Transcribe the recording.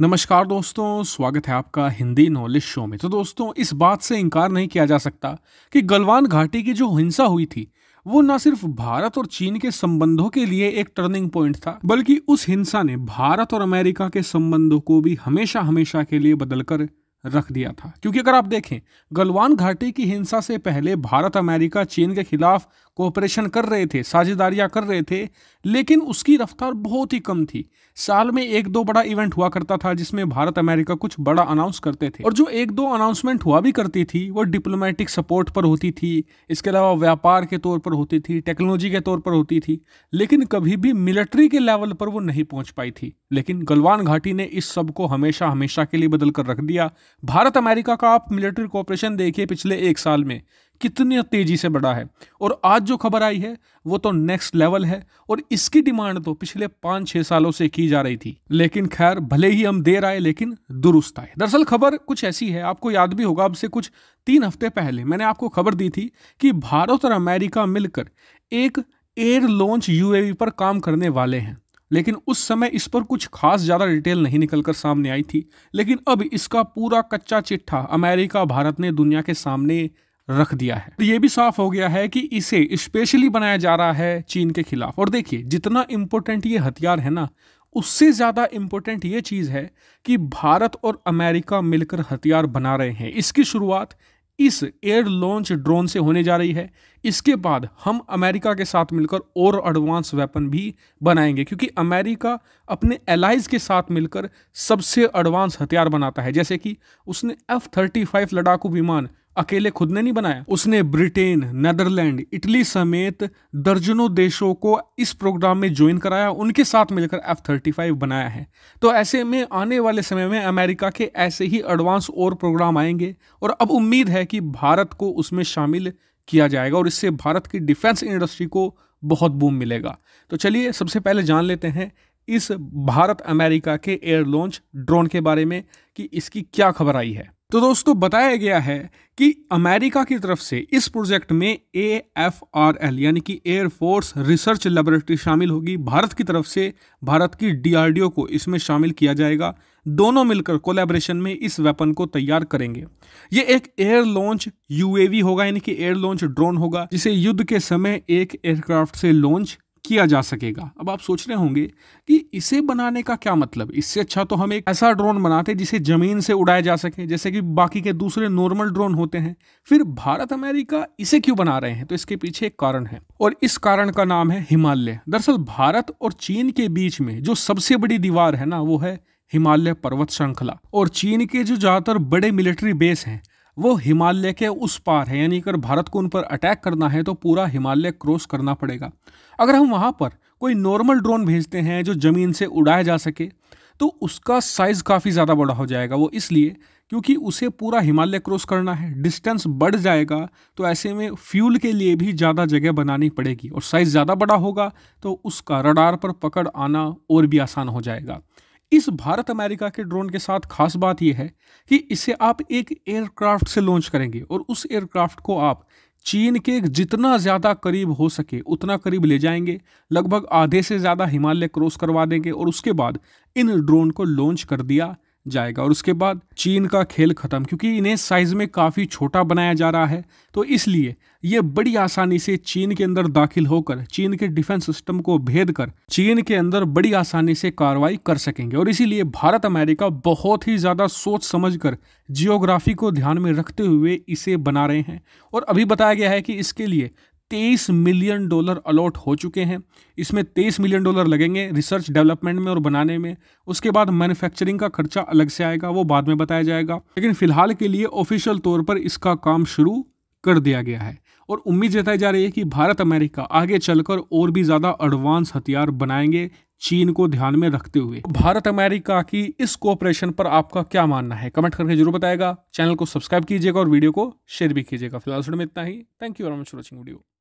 नमस्कार दोस्तों स्वागत है आपका हिंदी नॉलेज शो में तो दोस्तों इस बात से इनकार नहीं किया जा सकता कि गलवान घाटी की जो हिंसा हुई थी वो न सिर्फ भारत और चीन के संबंधों के लिए एक टर्निंग पॉइंट था बल्कि उस हिंसा ने भारत और अमेरिका के संबंधों को भी हमेशा हमेशा के लिए बदलकर रख दिया था क्योंकि अगर आप देखें गलवान घाटी की हिंसा से पहले भारत अमेरिका चीन के खिलाफ कोऑपरेशन कर रहे थे साझेदारियां कर रहे थे लेकिन उसकी रफ्तार बहुत ही कम थी साल में एक दो बड़ा इवेंट हुआ करता था जिसमें भारत अमेरिका कुछ बड़ा अनाउंस करते थे और जो एक दो अनाउंसमेंट हुआ भी करती थी वो डिप्लोमेटिक सपोर्ट पर होती थी इसके अलावा व्यापार के तौर पर होती थी टेक्नोलॉजी के तौर पर होती थी लेकिन कभी भी मिलिट्री के लेवल पर वो नहीं पहुंच पाई थी लेकिन गलवान घाटी ने इस सब को हमेशा हमेशा के लिए बदल कर रख दिया भारत अमेरिका का आप मिलिट्री कोऑपरेशन देखिए पिछले एक साल में कितने तेज़ी से बढ़ा है और आज जो खबर आई है वो तो नेक्स्ट लेवल है और इसकी डिमांड तो पिछले पाँच छः सालों से की जा रही थी लेकिन खैर भले ही हम देर आए लेकिन दुरुस्त आए दरअसल खबर कुछ ऐसी है आपको याद भी होगा अब से कुछ तीन हफ्ते पहले मैंने आपको खबर दी थी कि भारत और अमेरिका मिलकर एक एयर लॉन्च यू पर काम करने वाले हैं लेकिन उस समय इस पर कुछ खास ज़्यादा डिटेल नहीं निकल कर सामने आई थी लेकिन अब इसका पूरा कच्चा चिट्ठा अमेरिका भारत ने दुनिया के सामने रख दिया है तो ये भी साफ हो गया है कि इसे स्पेशली बनाया जा रहा है चीन के खिलाफ और देखिए जितना इम्पोर्टेंट ये हथियार है ना उससे ज़्यादा इम्पोर्टेंट ये चीज़ है कि भारत और अमेरिका मिलकर हथियार बना रहे हैं इसकी शुरुआत इस एयर लॉन्च ड्रोन से होने जा रही है इसके बाद हम अमेरिका के साथ मिलकर और एडवांस वेपन भी बनाएंगे क्योंकि अमेरिका अपने एलाइज के साथ मिलकर सबसे एडवांस हथियार बनाता है जैसे कि उसने एफ थर्टी फाइव लड़ाकू विमान अकेले खुद ने नहीं बनाया उसने ब्रिटेन नेदरलैंड इटली समेत दर्जनों देशों को इस प्रोग्राम में ज्वाइन कराया उनके साथ मिलकर एफ थर्टी फाइव बनाया है तो ऐसे में आने वाले समय में अमेरिका के ऐसे ही एडवांस और प्रोग्राम आएंगे और अब उम्मीद है कि भारत को उसमें शामिल किया जाएगा और इससे भारत की डिफेंस इंडस्ट्री को बहुत बूम मिलेगा तो चलिए सबसे पहले जान लेते हैं इस भारत अमेरिका के एयर लॉन्च ड्रोन के बारे में कि इसकी क्या खबर आई है तो दोस्तों बताया गया है कि अमेरिका की तरफ से इस प्रोजेक्ट में ए एफ आर एल यानी कि एयरफोर्स रिसर्च लेबोरेटरी शामिल होगी भारत की तरफ से भारत की डीआरडीओ को इसमें शामिल किया जाएगा दोनों मिलकर कोलैबोरेशन में इस वेपन को तैयार करेंगे ये एक एयर लॉन्च यूएवी होगा यानी कि एयर लॉन्च ड्रोन होगा जिसे युद्ध के समय एक एयरक्राफ्ट से लॉन्च किया जा सकेगा अब आप सोच रहे होंगे कि इसे बनाने का क्या मतलब इससे अच्छा तो हम एक ऐसा ड्रोन बनाते जिसे ज़मीन से उड़ाया जा सके जैसे कि बाकी के दूसरे नॉर्मल ड्रोन होते हैं फिर भारत अमेरिका इसे क्यों बना रहे हैं तो इसके पीछे एक कारण है और इस कारण का नाम है हिमालय दरअसल भारत और चीन के बीच में जो सबसे बड़ी दीवार है ना वो है हिमालय पर्वत श्रृंखला और चीन के जो ज़्यादातर बड़े मिलिट्री बेस हैं वो हिमालय के उस पार है यानी अगर भारत को उन पर अटैक करना है तो पूरा हिमालय क्रॉस करना पड़ेगा अगर हम वहाँ पर कोई नॉर्मल ड्रोन भेजते हैं जो ज़मीन से उड़ाया जा सके तो उसका साइज़ काफ़ी ज़्यादा बड़ा हो जाएगा वो इसलिए क्योंकि उसे पूरा हिमालय क्रॉस करना है डिस्टेंस बढ़ जाएगा तो ऐसे में फ्यूल के लिए भी ज़्यादा जगह बनानी पड़ेगी और साइज़ ज़्यादा बड़ा होगा तो उसका रडार पर पकड़ आना और भी आसान हो जाएगा इस भारत अमेरिका के ड्रोन के साथ खास बात यह है कि इसे आप एक एयरक्राफ्ट से लॉन्च करेंगे और उस एयरक्राफ्ट को आप चीन के जितना ज़्यादा करीब हो सके उतना करीब ले जाएंगे लगभग आधे से ज़्यादा हिमालय क्रॉस करवा देंगे और उसके बाद इन ड्रोन को लॉन्च कर दिया जाएगा और उसके बाद चीन का खेल ख़त्म क्योंकि इन्हें साइज़ में काफ़ी छोटा बनाया जा रहा है तो इसलिए ये बड़ी आसानी से चीन के अंदर दाखिल होकर चीन के डिफेंस सिस्टम को भेद कर चीन के अंदर बड़ी आसानी से कार्रवाई कर सकेंगे और इसीलिए भारत अमेरिका बहुत ही ज़्यादा सोच समझ कर जियोग्राफी को ध्यान में रखते हुए इसे बना रहे हैं और अभी बताया गया है कि इसके लिए तेईस मिलियन डॉलर अलॉट हो चुके हैं इसमें तेईस मिलियन डॉलर लगेंगे रिसर्च डेवलपमेंट में और बनाने में उसके बाद मैन्युफैक्चरिंग का खर्चा अलग से आएगा वो बाद में बताया जाएगा लेकिन फिलहाल के लिए ऑफिशियल तौर पर इसका काम शुरू कर दिया गया है और उम्मीद जताई जा रही है कि भारत अमेरिका आगे चलकर और भी ज़्यादा एडवांस हथियार बनाएंगे चीन को ध्यान में रखते हुए भारत अमेरिका की इस कोऑपरेशन पर आपका क्या मानना है कमेंट करके जरूर बताएगा चैनल को सब्सक्राइब कीजिएगा और वीडियो को शेयर भी कीजिएगा फिलहाल में इतना ही thank you very much watching video